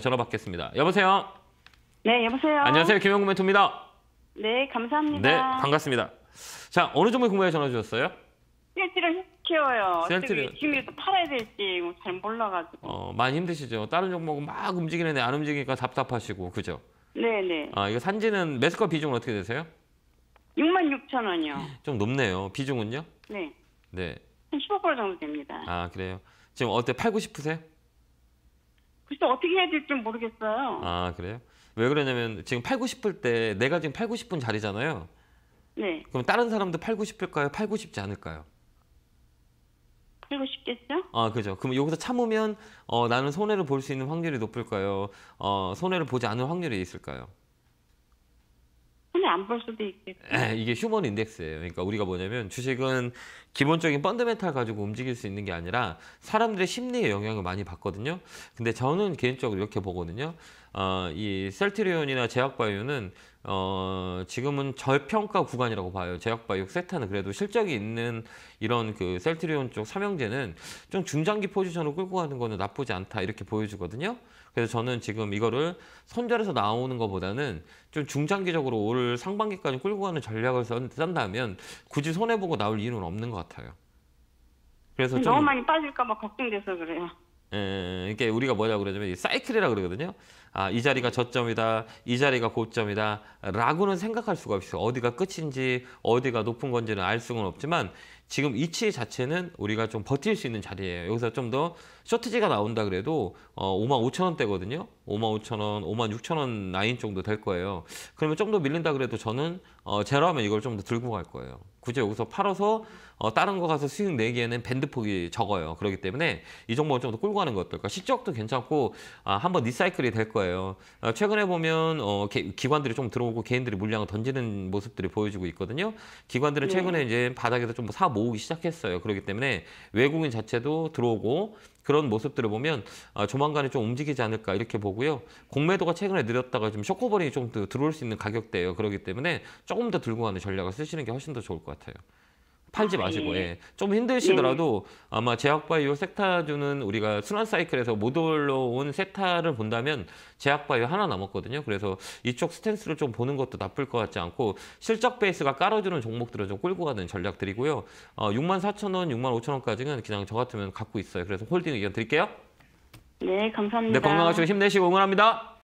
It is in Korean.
전화 받겠습니다. 여보세요. 네, 여보세요. 안녕하세요. 김영구 멘토입니다. 네, 감사합니다. 네, 반갑습니다. 자, 어느 정도 궁금해 전화 주셨어요? 셀트를 키워요. 셀트를 지금 이거 팔아야 될지 잘 몰라가지고. 어, 많이 힘드시죠. 다른 종목은 막 움직이는데 안 움직이니까 답답하시고 그죠? 네, 네. 아, 이거 산지는 매스커 비중은 어떻게 되세요? 6만 6천 원이요. 좀 높네요. 비중은요? 네. 네. 한15% 정도 됩니다. 아, 그래요. 지금 어때 팔고 싶으세요? 글쎄 어떻게 해야 될지 모르겠어요. 아 그래요? 왜 그러냐면 지금 팔고 싶을 때 내가 지금 팔고 싶은 자리잖아요. 네. 그럼 다른 사람도 팔고 싶을까요? 팔고 싶지 않을까요? 팔고 싶겠죠? 아 그죠. 그럼 여기서 참으면 어, 나는 손해를 볼 수 있는 확률이 높을까요? 어, 손해를 보지 않을 확률이 있을까요? 안볼 수도 있겠죠 아, 이게 휴먼 인덱스예요. 그러니까 우리가 뭐냐면 주식은 기본적인 펀드멘탈 가지고 움직일 수 있는 게 아니라 사람들의 심리에 영향을 많이 받거든요. 근데 저는 개인적으로 이렇게 보거든요. 어, 이 셀트리온이나 제약바이오는 어, 지금은 저평가 구간이라고 봐요. 제약바이오 세타는 그래도 실적이 있는 이런 그 셀트리온 쪽 삼형제는 좀 중장기 포지션을 끌고 가는 거는 나쁘지 않다 이렇게 보여주거든요. 그래서 저는 지금 이거를 손절해서 나오는 것보다는 좀 중장기적으로 올 기업을 상반기까지 끌고 가는 전략을 짠다면 굳이 손해보고 나올 이유는 없는 것 같아요. 그래서 너무 많이 빠질까 봐 걱정돼서 그래요. 이게 예, 예, 예. 그러니까 우리가 뭐냐고 그러냐면 사이클이라 그러거든요. 아, 이 자리가 저점이다, 이 자리가 고점이다 라고는 생각할 수가 없어요. 어디가 끝인지 어디가 높은 건지는 알 수는 없지만 지금 이치 자체는 우리가 좀 버틸 수 있는 자리예요. 여기서 좀 더 쇼트지가 나온다 그래도 어, 5만 5천 원대거든요. 5만 5천 원, 5만 6천 원 라인 정도 될 거예요. 그러면 좀 더 밀린다 그래도 저는 어, 제로하면 이걸 좀 더 들고 갈 거예요. 굳이 여기서 팔아서 어, 다른 거 가서 수익 내기에는 밴드 폭이 적어요. 그렇기 때문에 이 종목을 좀더 끌고 가는 것도 그러니까시적도 괜찮고 아, 한번 리사이클이 될 거예요. 아, 최근에 보면 어, 개, 기관들이 좀 들어오고 개인들이 물량을 던지는 모습들이 보여지고 있거든요. 기관들은 네. 최근에 이제 바닥에서 좀 사 모으기 시작했어요. 그렇기 때문에 외국인 자체도 들어오고 그런 모습들을 보면 아, 조만간에 좀 움직이지 않을까 이렇게 보고요. 공매도가 최근에 늘었다가 좀쇼크버볼이좀더 들어올 수 있는 가격대예요. 그렇기 때문에 조금 더 들고 가는 전략을 쓰시는 게 훨씬 더 좋을 것 같아요. 팔지 아, 마시고 예. 예. 좀 힘드시더라도 예. 아마 제약바이오 세타주는 우리가 순환 사이클에서 못 올라온 세타를 본다면 제약바이오 하나 남았거든요. 그래서 이쪽 스탠스를 좀 보는 것도 나쁠 것 같지 않고 실적 베이스가 깔아주는 종목들을좀 끌고 가는 전략들이고요. 어, 6만 4천 원, 6만 5천 원까지는 그냥 저 같으면 갖고 있어요. 그래서 홀딩 의견 드릴게요. 네, 감사합니다. 네, 건강하시고 힘내시고 응원합니다.